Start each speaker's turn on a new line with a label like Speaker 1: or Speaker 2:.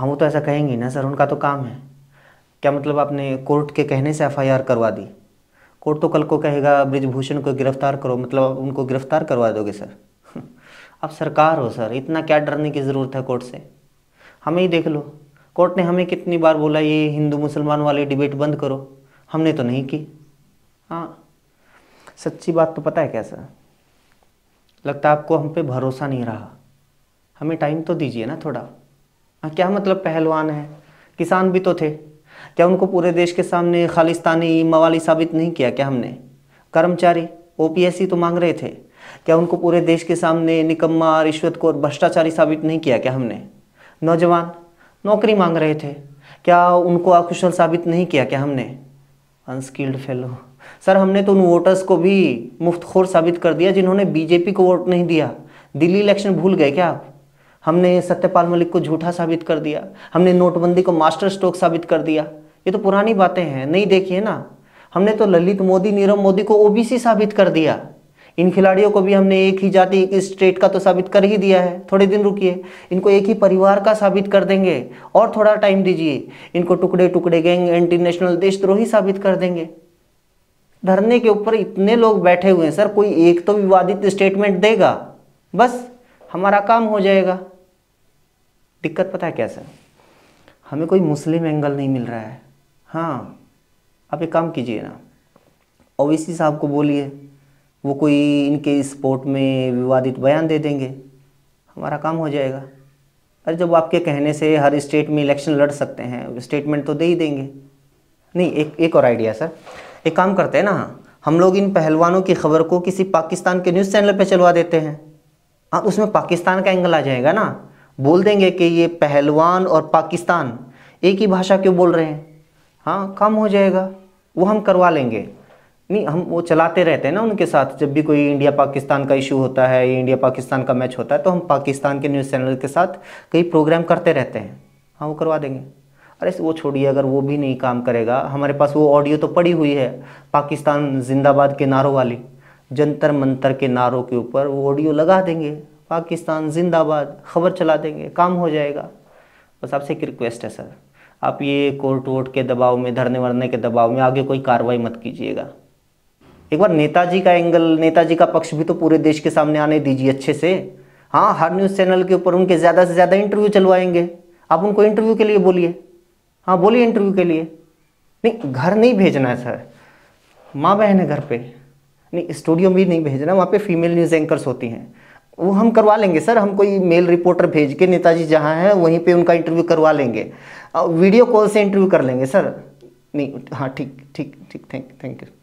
Speaker 1: हम हाँ, वो तो ऐसा कहेंगे ना सर उनका तो काम है क्या मतलब आपने कोर्ट के कहने से एफआईआर करवा दी कोर्ट तो कल को कहेगा ब्रिजभूषण को गिरफ्तार करो मतलब उनको गिरफ्तार करवा दोगे सर आप सरकार हो सर इतना क्या डरने की ज़रूरत है कोर्ट से हमें ही देख लो कोर्ट ने हमें कितनी बार बोला ये हिंदू मुसलमान वाली डिबेट बंद करो हमने तो नहीं की हाँ सच्ची बात तो पता है क्या सर लगता है आपको हम पे भरोसा नहीं रहा हमें टाइम तो दीजिए ना थोड़ा हाँ, क्या मतलब पहलवान है किसान भी तो थे क्या उनको पूरे देश के सामने खालिस्तानी मवाली साबित नहीं किया क्या हमने कर्मचारी ओ तो मांग रहे थे क्या उनको पूरे देश के सामने निकम्मा रिश्वत को भ्रष्टाचारी साबित नहीं किया क्या हमने नौजवान नौकरी मांग रहे थे क्या उनको अकुशल साबित नहीं किया क्या हमने अनस्किल्ड फेलो सर हमने तो उन वोटर्स को भी मुफ्तखोर साबित कर दिया जिन्होंने बीजेपी को वोट नहीं दिया दिल्ली इलेक्शन भूल गए क्या आप हमने सत्यपाल मलिक को झूठा साबित कर दिया हमने नोटबंदी को मास्टर स्ट्रोक साबित कर दिया ये तो पुरानी बातें हैं नहीं देखिए ना हमने तो ललित मोदी नीरव मोदी को ओबीसी साबित कर दिया इन खिलाड़ियों को भी हमने एक ही जाति एक ही स्टेट का तो साबित कर ही दिया है थोड़े दिन रुकिए इनको एक ही परिवार का साबित कर देंगे और थोड़ा टाइम दीजिए इनको टुकड़े टुकड़े गैंग एंटी नेशनल देशद्रोही साबित कर देंगे धरने के ऊपर इतने लोग बैठे हुए हैं सर कोई एक तो विवादित स्टेटमेंट देगा बस हमारा काम हो जाएगा दिक्कत पता है क्या सर हमें कोई मुस्लिम एंगल नहीं मिल रहा है हाँ आप एक काम कीजिए ना ओवैसी साहब को बोलिए वो कोई इनके स्पोर्ट में विवादित बयान दे देंगे हमारा काम हो जाएगा अरे जब आपके कहने से हर स्टेट में इलेक्शन लड़ सकते हैं स्टेटमेंट तो दे ही देंगे नहीं एक एक और आइडिया सर एक काम करते हैं ना हम लोग इन पहलवानों की खबर को किसी पाकिस्तान के न्यूज़ चैनल पर चलवा देते हैं हाँ उसमें पाकिस्तान का एंगल आ जाएगा ना बोल देंगे कि ये पहलवान और पाकिस्तान एक ही भाषा क्यों बोल रहे हैं हाँ काम हो जाएगा वो हम करवा लेंगे नहीं हम वो चलाते रहते हैं ना उनके साथ जब भी कोई इंडिया पाकिस्तान का इशू होता है या इंडिया पाकिस्तान का मैच होता है तो हम पाकिस्तान के न्यूज़ चैनल के साथ कई प्रोग्राम करते रहते हैं हाँ वो करवा देंगे अरे वो छोड़िए अगर वो भी नहीं काम करेगा हमारे पास वो ऑडियो तो पड़ी हुई है पाकिस्तान जिंदाबाद के नारों वाली जंतर मंतर के नारों के ऊपर वो ऑडियो लगा देंगे पाकिस्तान जिंदाबाद खबर चला देंगे काम हो जाएगा बस आपसे एक रिक्वेस्ट है सर आप ये कोर्ट वोट के दबाव में धरने वरने के दबाव में आगे कोई कार्रवाई मत कीजिएगा एक बार नेताजी का एंगल नेताजी का पक्ष भी तो पूरे देश के सामने आने दीजिए अच्छे से हाँ हर न्यूज़ चैनल के ऊपर उनके ज़्यादा से ज़्यादा इंटरव्यू चलवाएंगे आप उनको इंटरव्यू के लिए बोलिए हाँ बोलिए इंटरव्यू के लिए नहीं घर नहीं भेजना है सर माँ बहन है घर पे नहीं स्टूडियो भी नहीं भेजना वहाँ पे फीमेल न्यूज़ एंकर्स होती हैं वो हम करवा लेंगे सर हम कोई मेल रिपोर्टर भेज के नेताजी जहाँ हैं वहीं पे उनका इंटरव्यू करवा लेंगे वीडियो कॉल से इंटरव्यू कर लेंगे सर नहीं हाँ ठीक ठीक ठीक थैंक थैंक यू